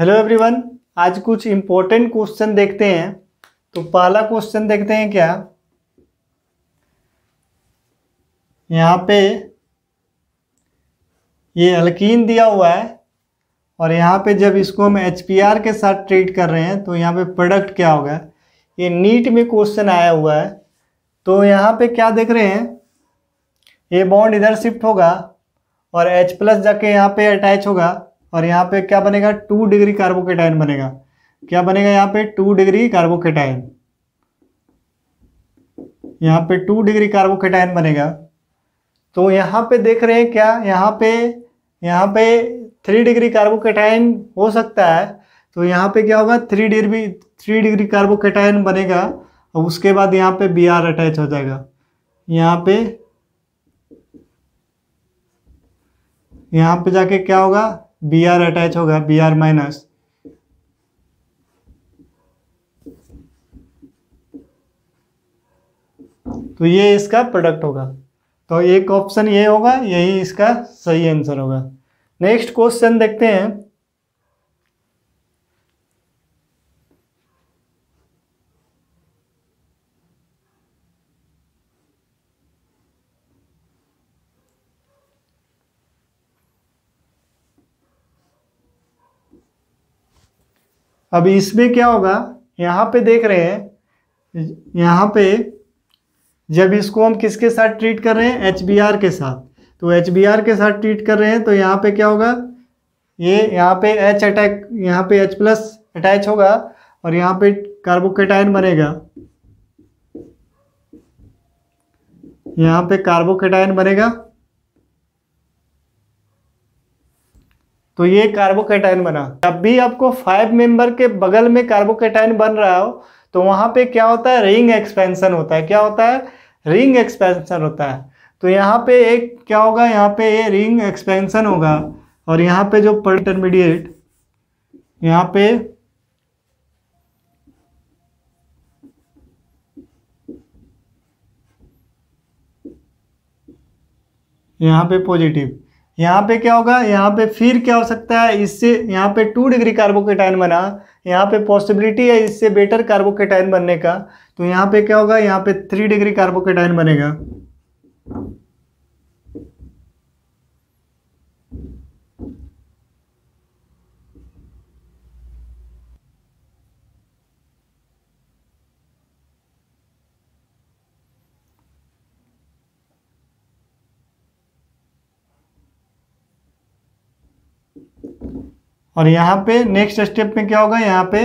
hello everyone आज कुछ important question देखते हैं तो पहला क्वेश्चन देखते हैं क्या यहाँ पे ये अल्किन दिया हुआ है और यहाँ पे जब इसको हम एच के साथ ट्रीट कर रहे हैं तो यहाँ पे प्रोडक्ट क्या होगा ये नीट में क्वेश्चन आया हुआ है तो यहाँ पे क्या देख रहे हैं ये बॉन्ड इधर शिफ्ट होगा और H प्लस जाके यहाँ पे अटैच होगा और यहाँ पे क्या बनेगा टू डिग्री कार्बोकेटाइन बनेगा क्या बनेगा यहाँ पे टू डिग्री कार्बोकेटाइन यहाँ पे टू डिग्री कार्बोकेटाइन बनेगा तो यहाँ पे देख रहे हैं क्या यहाँ पे यहाँ पे थ्री डिग्री कार्बोकेटाइन हो सकता है तो यहाँ पे क्या होगा three degree three degree carbocation बनेगा और उसके बाद यहाँ पे बी आर अटैच हो जाएगा यहाँ पे यहाँ पे जाके क्या होगा बी आर अटैच होगा बी आर माइनस तो ये इसका प्रोडक्ट होगा तो एक ऑप्शन ये होगा यही इसका सही आंसर होगा नेक्स्ट क्वेश्चन देखते हैं अब इसमें क्या होगा यहाँ पे देख रहे हैं यहाँ पे जब इसको हम किसके साथ ट्रीट कर रहे हैं एच के साथ तो एच के साथ ट्रीट कर रहे हैं तो यहाँ पे क्या होगा ये यहाँ पे एच अटैक यहाँ पे एच प्लस अटैच होगा और यहाँ पे कार्बोकेटाइन बनेगा यहाँ पे कार्बोकेटाइन बनेगा तो ये कार्बोकेटाइन बना जब भी आपको फाइव मेंबर के बगल में कार्बोकेटाइन बन रहा हो तो वहां पे क्या होता है रिंग एक्सपेंशन होता है क्या होता है रिंग एक्सपेंशन होता है तो यहाँ पे एक क्या होगा यहाँ पे ये रिंग एक्सपेंशन होगा और यहाँ पे जो पर इंटरमीडिएट यहाँ पे यहाँ पे पॉजिटिव यहाँ पे क्या होगा यहाँ पे फिर क्या हो सकता है इससे यहाँ पे टू डिग्री कार्बोकेटाइन बना यहाँ पे पॉसिबिलिटी है इससे बेटर कार्बोकेटाइन बनने का तो यहाँ पे क्या होगा यहाँ पे थ्री डिग्री कार्बोकेटाइन बनेगा और यहाँ पे नेक्स्ट स्टेप में क्या होगा यहाँ पे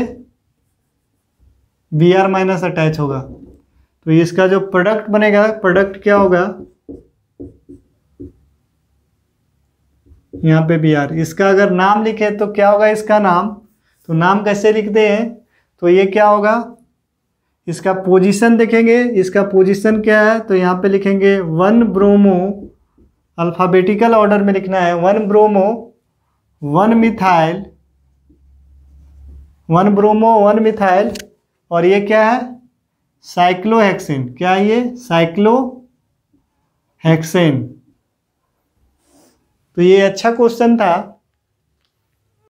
बी आर माइनस अटैच होगा तो इसका जो प्रोडक्ट बनेगा प्रोडक्ट क्या होगा यहाँ पे बी आर इसका अगर नाम लिखे तो क्या होगा इसका नाम तो नाम कैसे लिखते हैं तो ये क्या होगा इसका पोजीशन देखेंगे इसका पोजीशन क्या है तो यहाँ पे लिखेंगे वन ब्रोमो अल्फ़ाबेटिकल ऑर्डर में लिखना है one bromo one methyl one bromo one methyl और ये क्या है साइक्लोहेक्सेन क्या है ये साइक्लोहेक्सेन तो ये अच्छा क्वेश्चन था